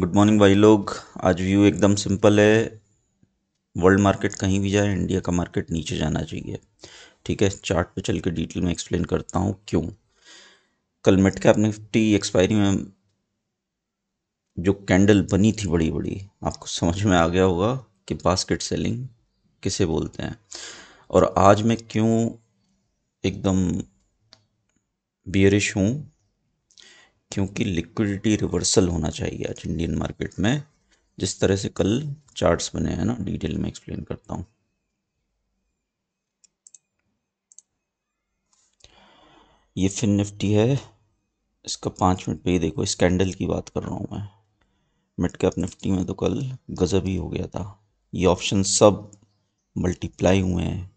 good morning भाई लोग आज व्यू एकदम सिंपल है वर्ल्ड मार्केट कहीं भी जाए इंडिया का मार्केट नीचे जाना चाहिए ठीक है चार्ट पे चल के डिटेल में एक्सप्लेन करता हूँ क्यों कल मेट कैप निफ्टी एक्सपायरी में जो कैंडल बनी थी बड़ी बड़ी आपको समझ में आ गया होगा कि बास्केट सेलिंग किसे बोलते हैं और आज मैं क्यों एकदम बियरिश हूँ क्योंकि लिक्विडिटी रिवर्सल होना चाहिए आज इंडियन मार्केट में जिस तरह से कल चार्ट्स बने हैं ना डिटेल में एक्सप्लेन करता हूँ ये फिन निफ्टी है इसका पाँच मिनट पे ही देखो स्कैंडल की बात कर रहा हूँ मैं मिड कैप निफ्टी में तो कल गजब ही हो गया था ये ऑप्शन सब मल्टीप्लाई हुए हैं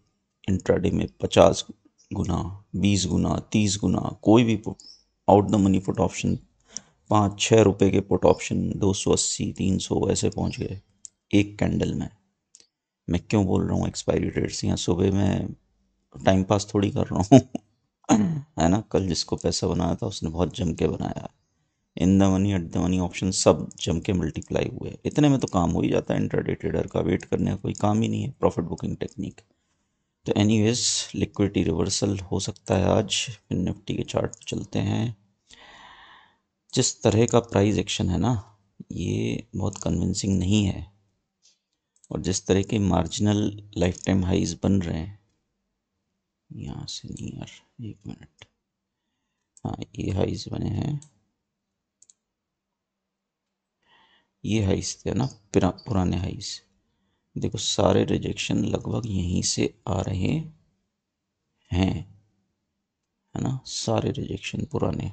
इंट्राडे में पचास गुना बीस गुना तीस गुना कोई भी out the money put option पाँच छः रुपए के पुट ऑप्शन दो सौ अस्सी तीन सौ ऐसे पहुंच गए एक कैंडल में मैं क्यों बोल रहा हूँ एक्सपायरी डेट्स यहाँ सुबह मैं टाइम पास थोड़ी कर रहा हूँ है ना कल जिसको पैसा बनाया था उसने बहुत जम के बनाया in the money at the money option सब जम के मल्टीप्लाई हुए इतने में तो काम हो ही जाता है इंटरडे ट्रेडर का वेट करने का कोई काम ही नहीं है प्रॉफिट बुकिंग टेक्निक तो एनीवेज लिक्विडिटी रिवर्सल हो सकता है आज निफ्टी के चार्ट चलते हैं जिस तरह का प्राइस एक्शन है ना ये बहुत कन्विंसिंग नहीं है और जिस तरह के मार्जिनल लाइफ टाइम हाइज बन रहे हैं यहाँ से नहीं यार एक मिनट हाँ ये हाइज बने हैं ये हाइज थे ना पुराने हाइज देखो सारे रिजेक्शन लगभग यहीं से आ रहे हैं है ना सारे रिजेक्शन पुराने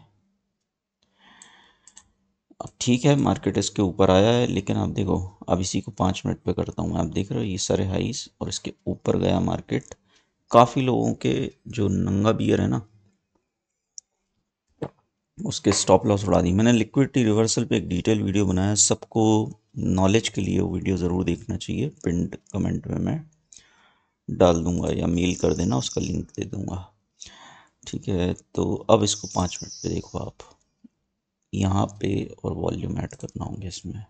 अब ठीक है मार्केट इसके ऊपर आया है लेकिन आप देखो अब इसी को पाँच मिनट पे करता हूँ आप देख रहे हो ये सारे हाइस और इसके ऊपर गया मार्केट काफ़ी लोगों के जो नंगा बियर है ना उसके स्टॉप लॉस उड़ा दी मैंने लिक्विडिटी रिवर्सल पे एक डिटेल वीडियो बनाया सबको नॉलेज के लिए वो वीडियो ज़रूर देखना चाहिए प्रिंट कमेंट में मैं डाल दूंगा या मेल कर देना उसका लिंक दे दूंगा ठीक है तो अब इसको पाँच मिनट पे देखो आप यहाँ पे और वॉल्यूम ऐड करना होंगे इसमें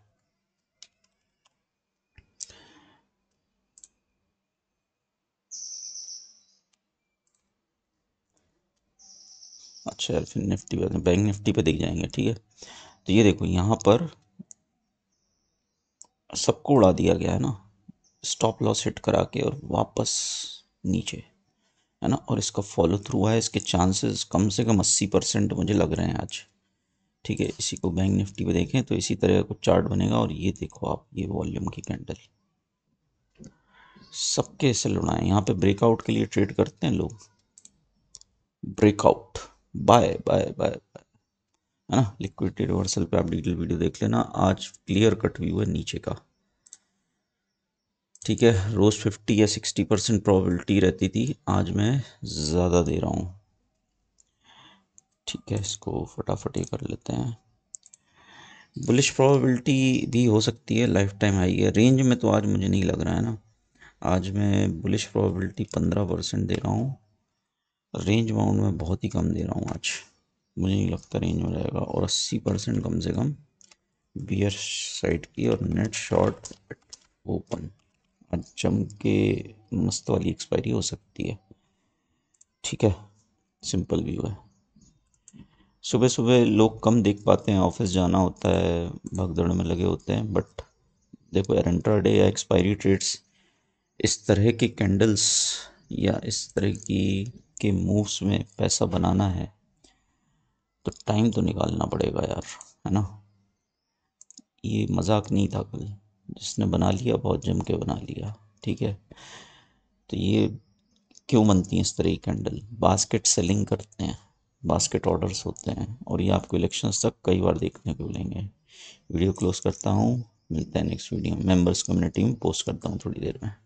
अच्छा फिर निफ्टी पर बैंक निफ्टी पे देख जाएंगे ठीक है तो ये देखो यहाँ पर सबको उड़ा दिया गया है ना स्टॉप लॉस हिट करा के और वापस नीचे है ना और इसका फॉलो थ्रू है इसके चांसेस कम से कम अस्सी परसेंट मुझे लग रहे हैं आज ठीक है इसी को बैंक निफ्टी पे देखें तो इसी तरह का कुछ चार्ट बनेगा और ये देखो आप ये वॉल्यूम की कैंडल सबके ऐसे लुड़ाएं यहाँ पे ब्रेकआउट के लिए ट्रेड करते हैं लोग breakout buy buy buy buy है ना लिक्विडेड रिवर्सल पे आप डिटेल वीडियो देख लेना आज क्लियर कट व्यू है नीचे का ठीक है रोज़ फिफ्टी या सिक्सटी परसेंट प्रॉबिलिटी रहती थी आज मैं ज़्यादा दे रहा हूँ ठीक है इसको फटाफट ये कर लेते हैं बुलिश प्रॉबिलिटी भी हो सकती है लाइफ टाइम हाई है रेंज में तो आज मुझे नहीं लग रहा है ना आज मैं बुलिश प्रॉबिलिटी पंद्रह परसेंट दे रहा हूँ रेंज बाउंड में बहुत ही कम दे रहा हूँ आज मुझे नहीं लगता रेंज हो जाएगा और 80 परसेंट कम से कम बियर साइड की और नेट शॉट ओपन आज जम के मस्त वाली एक्सपायरी हो सकती है ठीक है सिंपल व्यू है सुबह सुबह लोग कम देख पाते हैं ऑफिस जाना होता है भगदड़ में लगे होते हैं बट देखो एरेंट्रा डे या एक्सपायरी ट्रेड्स इस तरह के कैंडल्स या इस तरह की के मूव्स में पैसा बनाना है तो टाइम तो निकालना पड़ेगा यार है ना ये मजाक नहीं था कल जिसने बना लिया बहुत जम के बना लिया ठीक है तो ये क्यों बनती हैं इस तरह की कैंडल बास्केट सेलिंग करते हैं बास्केट ऑर्डर्स होते हैं और ये आपको इलेक्शन तक कई बार देखने को मिलेंगे वीडियो क्लोज करता हूँ मिलते हैं नेक्स्ट वीडियो में कम्युनिटी में पोस्ट करता हूँ थोड़ी देर में